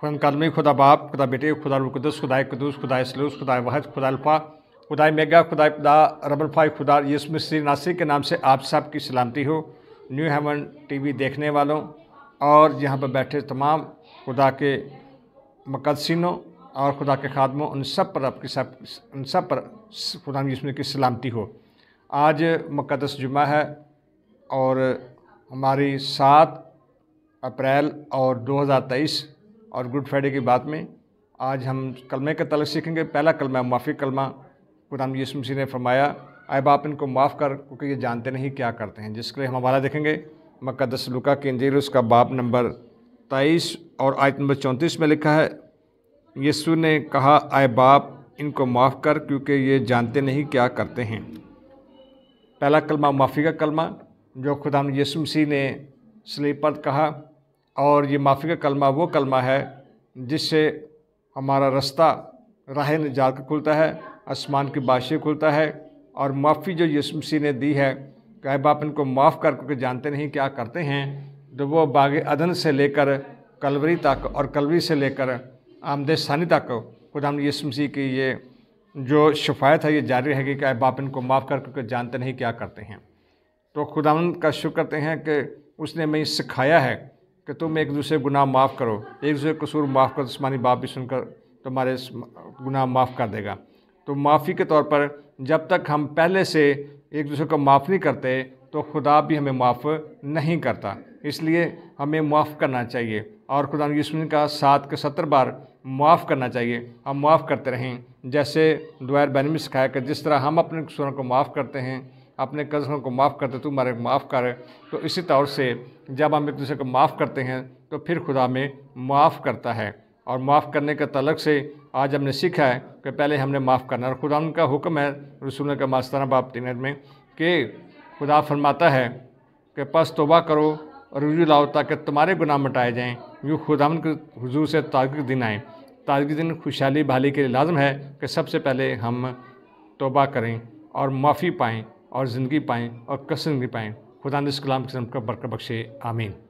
खुदा कलमी खुदा बाप खुदा बेटे खुदा रुकदस खुदाए कदूस खुदा सलूस खुदाए वहद खुदा अल्फ़ा खुदाए मेगा खुदा खुदा फाय खुदा यसम श्री नासिर के नाम से आप सब की सलामती हो न्यू हेवन टीवी देखने वालों और यहाँ पर बैठे तमाम खुदा के मकदसिनों और खुदा के खादमों उन सब पर आपकी सब उन सब पर खुदा यसम की सलामती हो आज मुकदस जुमा है और हमारी सात अप्रैल और 2023 और गुड फ्राइडे की बात में आज हम कलमे का तलक सीखेंगे पहला कलमा माफ़ी कलमा गुदाम यीसु ने फरमाया आए बाप इनको माफ़ कर क्योंकि ये जानते नहीं क्या करते हैं जिसके लिए हम हमारा देखेंगे मक्का दसलुका के अंजीर उसका बाप नंबर तेईस और आयत नंबर चौंतीस में लिखा है यसु ने कहा आए बाप इनको माफ़ कर क्योंकि ये जानते नहीं क्या करते हैं पहला कलमा माफ़ी का कलमा जो खुदाम यसुमसी ने स्लीपर कहा और ये माफ़ी का कलमा वो कलमा है जिससे हमारा रास्ता राह निजात का खुलता है आसमान की बादशाह खुलता है और माफ़ी जो यसमसी ने दी है कहे बाप इनको माफ़ कर क्योंकि जानते नहीं क्या करते हैं तो वो बाग अदन से लेकर कलवरी तक और कलवरी से लेकर आमदे सानी तक खुदाम यसु की ये जो शिफायत है ये जारी रहेगी कि बाप इनको माफ़ कर क्योंकि जानते नहीं क्या करते हैं तो खुदा का शुक्र करते हैं कि उसने मैं सिखाया है कि तुम एक दूसरे गुनाह माफ़ करो एक दूसरे कसूर माफ़ करो जिसमानी बाप भी सुनकर तुम्हारे गुनाह माफ़ कर देगा तो माफ़ी के तौर पर जब तक हम पहले से एक दूसरे को माफ़ नहीं करते तो खुदा भी हमें माफ़ नहीं करता इसलिए हमें माफ़ करना चाहिए और खुदा यूसमिन का सात के सत्तर बार माफ़ करना चाहिए हम माफ़ करते रहें जैसे दुआर बैन में सिखाया कि जिस तरह हम अपने कसूरों को माफ़ करते हैं अपने कज़ों को माफ़ करते तू हमारे माफ़ कर तो इसी तौर से जब हम एक दूसरे को माफ़ करते हैं तो फिर खुदा में माफ़ करता है और माफ़ करने के तलक से आज हमने सीखा है कि पहले हमने माफ़ करना और खुदा उनका हुक्म है रसूल का मास्ताना बाप तीन में कि खुदा फरमाता है कि पस तोबा करो और रुजू लाओ ताकि तुम्हारे गुनाह मटाए जाएँ यूँ खुदा के हजू से ताजगी दिन आएँ ताजगी दिन खुशहाली बहाली के लिए लाजम है कि सबसे पहले हम तोबा करें और माफ़ी पाएँ और ज़िंदगी पाएँ और कसरत पाएँ खुदा इस कलाम के बरकर बख्शे आमीन